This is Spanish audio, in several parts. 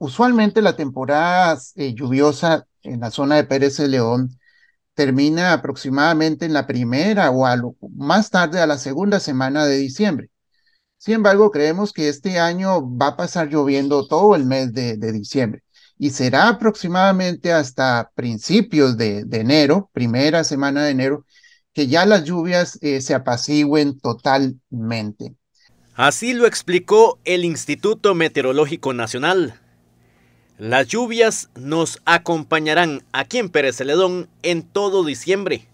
usualmente la temporada eh, lluviosa en la zona de Pérez de León termina aproximadamente en la primera o más tarde a la segunda semana de diciembre. Sin embargo, creemos que este año va a pasar lloviendo todo el mes de, diciembre y será aproximadamente hasta principios de, enero, primera semana de enero, que ya las lluvias eh, se apacigüen totalmente. Así lo explicó el Instituto Meteorológico Nacional. Las lluvias nos acompañarán aquí en Pérez Celedón en todo diciembre.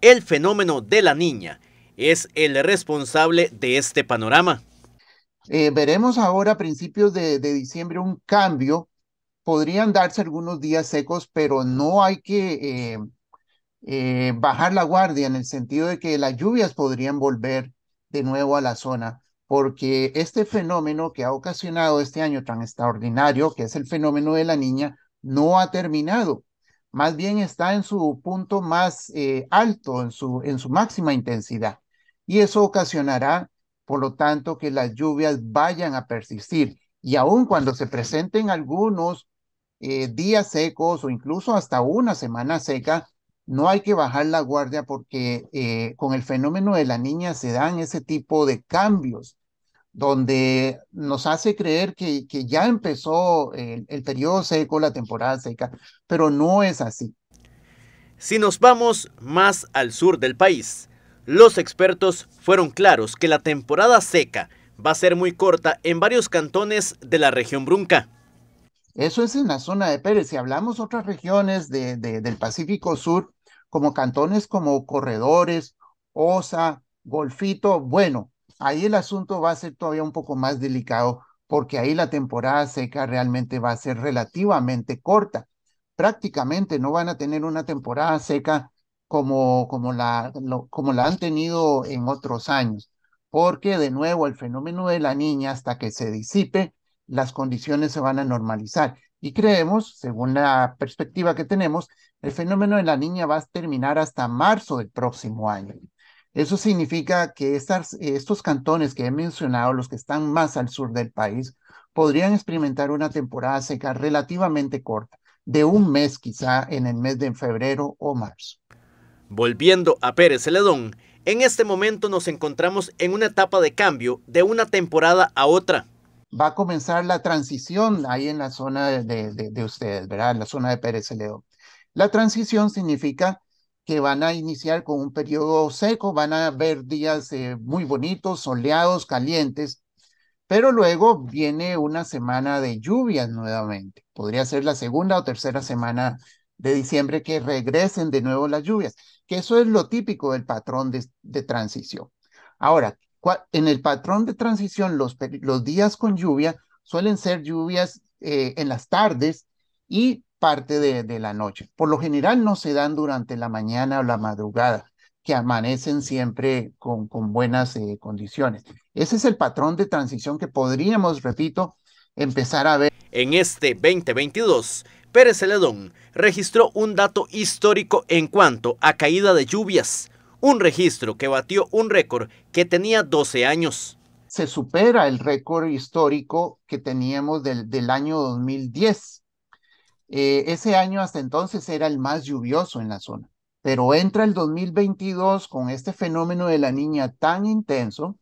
El fenómeno de la niña es el responsable de este panorama. Eh, veremos ahora a principios de, diciembre un cambio. Podrían darse algunos días secos, pero no hay que eh, eh, bajar la guardia en el sentido de que las lluvias podrían volver de nuevo a la zona porque este fenómeno que ha ocasionado este año tan extraordinario, que es el fenómeno de la niña, no ha terminado. Más bien está en su punto más eh, alto, en su, máxima intensidad. Y eso ocasionará, por lo tanto, que las lluvias vayan a persistir. Y aun cuando se presenten algunos eh, días secos o incluso hasta una semana seca, no hay que bajar la guardia porque eh, con el fenómeno de la niña se dan ese tipo de cambios donde nos hace creer que, ya empezó el, periodo seco, la temporada seca, pero no es así. Si nos vamos más al sur del país, los expertos fueron claros que la temporada seca va a ser muy corta en varios cantones de la región Brunca. Eso es en la zona de Pérez. Si hablamos otras regiones del Pacífico Sur, como cantones como Corredores, Osa, Golfito, bueno, Ahí el asunto va a ser todavía un poco más delicado porque ahí la temporada seca realmente va a ser relativamente corta. Prácticamente no van a tener una temporada seca como, como, la, como la han tenido en otros años, porque de nuevo el fenómeno de la niña hasta que se disipe, las condiciones se van a normalizar. Y creemos, según la perspectiva que tenemos, el fenómeno de la niña va a terminar hasta marzo del próximo año. Eso significa que estos cantones que he mencionado, los que están más al sur del país, podrían experimentar una temporada seca relativamente corta, de un mes quizá en el mes de febrero o marzo. Volviendo a Pérez Celedón, en este momento nos encontramos en una etapa de cambio de una temporada a otra. Va a comenzar la transición ahí en la zona de, ustedes, ¿verdad? En la zona de Pérez Celedón. La transición significa que van a iniciar con un periodo seco, van a ver días eh, muy bonitos, soleados, calientes, pero luego viene una semana de lluvias nuevamente. Podría ser la segunda o tercera semana de diciembre que regresen de nuevo las lluvias, que eso es lo típico del patrón de, transición. Ahora, en el patrón de transición, los, días con lluvia suelen ser lluvias eh, en las tardes y parte de, la noche. Por lo general no se dan durante la mañana o la madrugada que amanecen siempre con, con buenas eh, condiciones. Ese es el patrón de transición que podríamos, repito, empezar a ver. En este 2022, Pérez Celedón registró un dato histórico en cuanto a caída de lluvias, un registro que batió un récord que tenía 12 años. Se supera el récord histórico que teníamos del, del año 2010, eh, ese año hasta entonces era el más lluvioso en la zona, pero entra el 2022 con este fenómeno de la niña tan intenso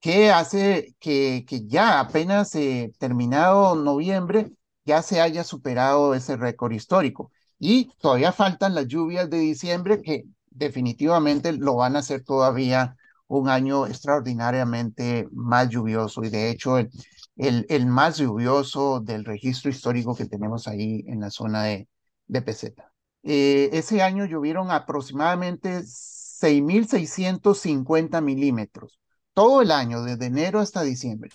que hace que, ya apenas eh, terminado noviembre ya se haya superado ese récord histórico. Y todavía faltan las lluvias de diciembre que definitivamente lo van a hacer todavía un año extraordinariamente más lluvioso. Y de hecho, el, el, más lluvioso del registro histórico que tenemos ahí en la zona de, de Peseta. Eh, ese año llovieron aproximadamente 6.650 milímetros, todo el año, desde enero hasta diciembre.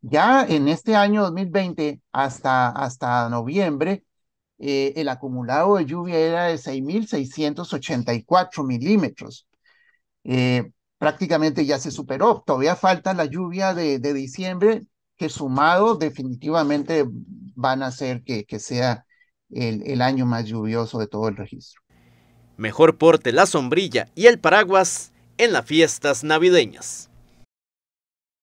Ya en este año 2020 hasta, hasta noviembre, eh, el acumulado de lluvia era de 6.684 milímetros. Eh, prácticamente ya se superó. Todavía falta la lluvia de, de diciembre, que sumado definitivamente van a hacer que, sea el año más lluvioso de todo el registro. Mejor porte la sombrilla y el paraguas en las fiestas navideñas.